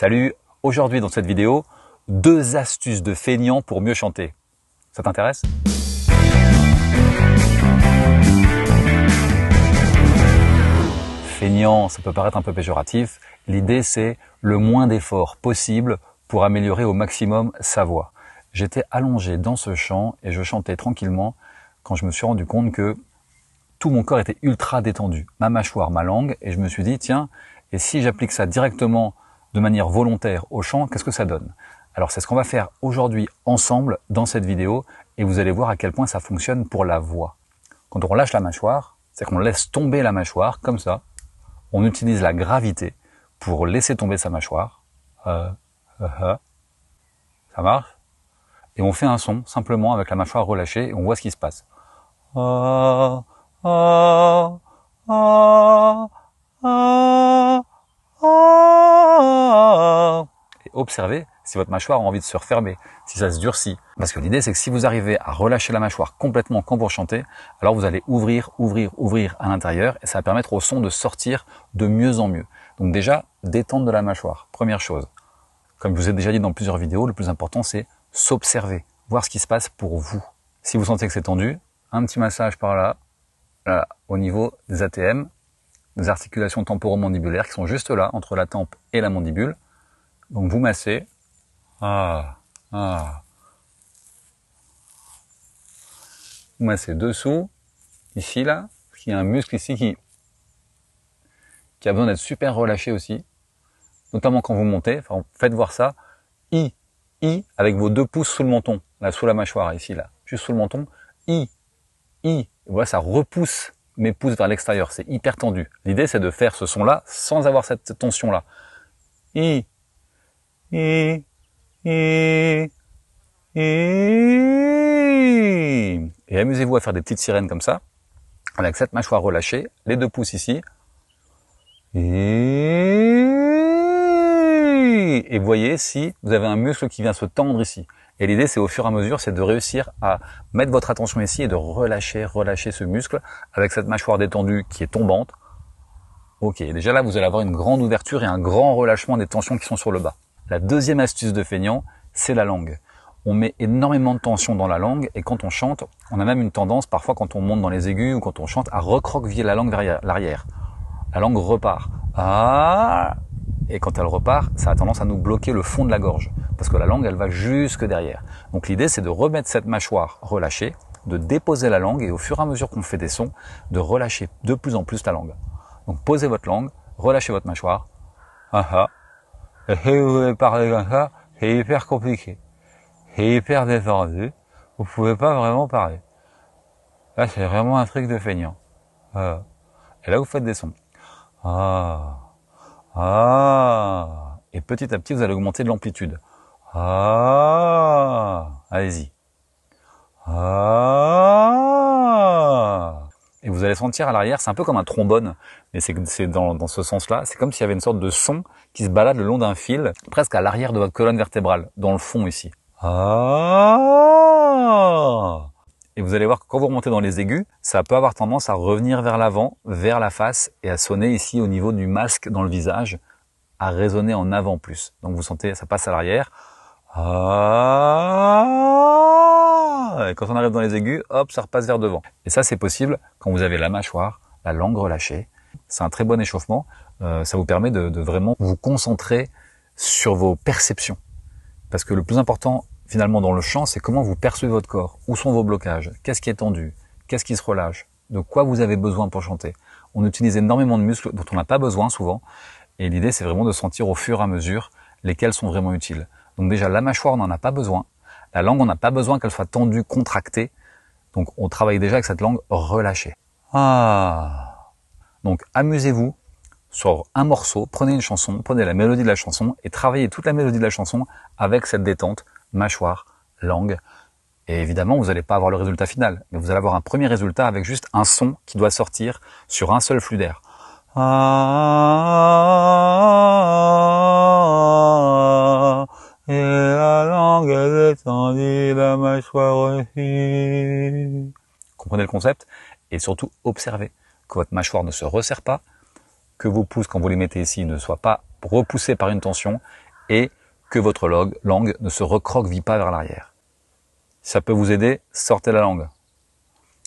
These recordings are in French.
Salut, aujourd'hui dans cette vidéo, deux astuces de feignant pour mieux chanter. Ça t'intéresse Feignant, ça peut paraître un peu péjoratif. L'idée, c'est le moins d'efforts possible pour améliorer au maximum sa voix. J'étais allongé dans ce champ et je chantais tranquillement quand je me suis rendu compte que tout mon corps était ultra détendu, ma mâchoire, ma langue, et je me suis dit, tiens, et si j'applique ça directement de manière volontaire au champ, qu'est-ce que ça donne Alors c'est ce qu'on va faire aujourd'hui ensemble dans cette vidéo et vous allez voir à quel point ça fonctionne pour la voix. Quand on relâche la mâchoire, c'est qu'on laisse tomber la mâchoire comme ça. On utilise la gravité pour laisser tomber sa mâchoire. Euh, euh, euh, ça marche Et on fait un son simplement avec la mâchoire relâchée et on voit ce qui se passe. Ah, ah, ah, observez si votre mâchoire a envie de se refermer, si ça se durcit. Parce que l'idée, c'est que si vous arrivez à relâcher la mâchoire complètement quand vous chantez, alors vous allez ouvrir, ouvrir, ouvrir à l'intérieur et ça va permettre au son de sortir de mieux en mieux. Donc déjà, détendre de la mâchoire, première chose. Comme je vous ai déjà dit dans plusieurs vidéos, le plus important, c'est s'observer, voir ce qui se passe pour vous. Si vous sentez que c'est tendu, un petit massage par là, là, au niveau des ATM, des articulations temporomandibulaires qui sont juste là, entre la tempe et la mandibule. Donc vous massez. Ah, ah. Vous massez dessous, ici, là, parce qu'il y a un muscle ici qui, qui a besoin d'être super relâché aussi. Notamment quand vous montez. Enfin, faites voir ça. I, I, avec vos deux pouces sous le menton. Là, sous la mâchoire, ici, là. Juste sous le menton. I, I. Voilà, ça repousse mes pouces vers l'extérieur. C'est hyper tendu. L'idée, c'est de faire ce son-là sans avoir cette tension-là. I, eh, eh, eh. et, amusez-vous à faire des petites sirènes comme ça, avec cette mâchoire relâchée, les deux pouces ici. Et, et voyez si vous avez un muscle qui vient se tendre ici. Et l'idée, c'est au fur et à mesure, c'est de réussir à mettre votre attention ici et de relâcher, relâcher ce muscle avec cette mâchoire détendue qui est tombante. Ok, déjà là, vous allez avoir une grande ouverture et un grand relâchement des tensions qui sont sur le bas. La deuxième astuce de feignant, c'est la langue. On met énormément de tension dans la langue et quand on chante, on a même une tendance parfois quand on monte dans les aigus ou quand on chante à recroqueviller la langue vers l'arrière. La langue repart. Ah et quand elle repart, ça a tendance à nous bloquer le fond de la gorge parce que la langue, elle va jusque derrière. Donc l'idée, c'est de remettre cette mâchoire relâchée, de déposer la langue et au fur et à mesure qu'on fait des sons, de relâcher de plus en plus la langue. Donc posez votre langue, relâchez votre mâchoire. Ah ah. Et si vous voulez parler comme ça, c'est hyper compliqué. C'est hyper défendu, Vous pouvez pas vraiment parler. Là, c'est vraiment un truc de feignant. Et là, vous faites des sons. Ah. Ah. Et petit à petit, vous allez augmenter de l'amplitude. Ah. Allez-y. Ah et vous allez sentir à l'arrière, c'est un peu comme un trombone, mais c'est dans, dans ce sens-là, c'est comme s'il y avait une sorte de son qui se balade le long d'un fil, presque à l'arrière de votre colonne vertébrale, dans le fond ici. Ah et vous allez voir que quand vous remontez dans les aigus, ça peut avoir tendance à revenir vers l'avant, vers la face, et à sonner ici au niveau du masque dans le visage, à résonner en avant plus. Donc vous sentez, ça passe à l'arrière. Ah Oh, et quand on arrive dans les aigus, hop, ça repasse vers devant. Et ça, c'est possible quand vous avez la mâchoire, la langue relâchée. C'est un très bon échauffement. Euh, ça vous permet de, de vraiment vous concentrer sur vos perceptions. Parce que le plus important, finalement, dans le chant, c'est comment vous percevez votre corps. Où sont vos blocages Qu'est-ce qui est tendu Qu'est-ce qui se relâche De quoi vous avez besoin pour chanter On utilise énormément de muscles dont on n'a pas besoin souvent. Et l'idée, c'est vraiment de sentir au fur et à mesure lesquels sont vraiment utiles. Donc déjà, la mâchoire, on n'en a pas besoin. La langue, on n'a pas besoin qu'elle soit tendue, contractée. Donc on travaille déjà avec cette langue relâchée. Ah. Donc amusez-vous sur un morceau, prenez une chanson, prenez la mélodie de la chanson et travaillez toute la mélodie de la chanson avec cette détente, mâchoire, langue. Et évidemment, vous n'allez pas avoir le résultat final, mais vous allez avoir un premier résultat avec juste un son qui doit sortir sur un seul flux d'air. Ah. concept, et surtout observez que votre mâchoire ne se resserre pas, que vos pouces quand vous les mettez ici ne soient pas repoussés par une tension, et que votre langue ne se recroqueville pas vers l'arrière. ça peut vous aider, sortez la langue.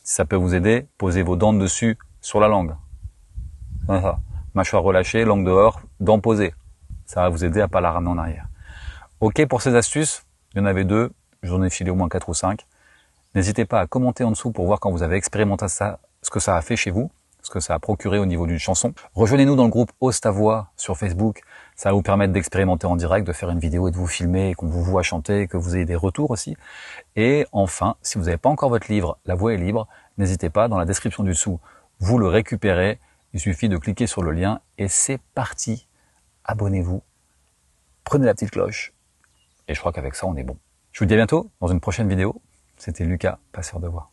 ça peut vous aider, posez vos dents dessus sur la langue. Mâchoire relâchée, langue dehors, dents posées. Ça va vous aider à pas la ramener en arrière. Ok pour ces astuces, il y en avait deux, j'en ai filé au moins quatre ou cinq. N'hésitez pas à commenter en dessous pour voir quand vous avez expérimenté ça, ce que ça a fait chez vous, ce que ça a procuré au niveau d'une chanson. Rejoignez-nous dans le groupe Ose ta voix sur Facebook. Ça va vous permettre d'expérimenter en direct, de faire une vidéo et de vous filmer, qu'on vous voit chanter, que vous ayez des retours aussi. Et enfin, si vous n'avez pas encore votre livre, La voix est libre, n'hésitez pas, dans la description du dessous, vous le récupérez. Il suffit de cliquer sur le lien et c'est parti. Abonnez-vous, prenez la petite cloche. Et je crois qu'avec ça, on est bon. Je vous dis à bientôt dans une prochaine vidéo. C'était Lucas, passeur de voix.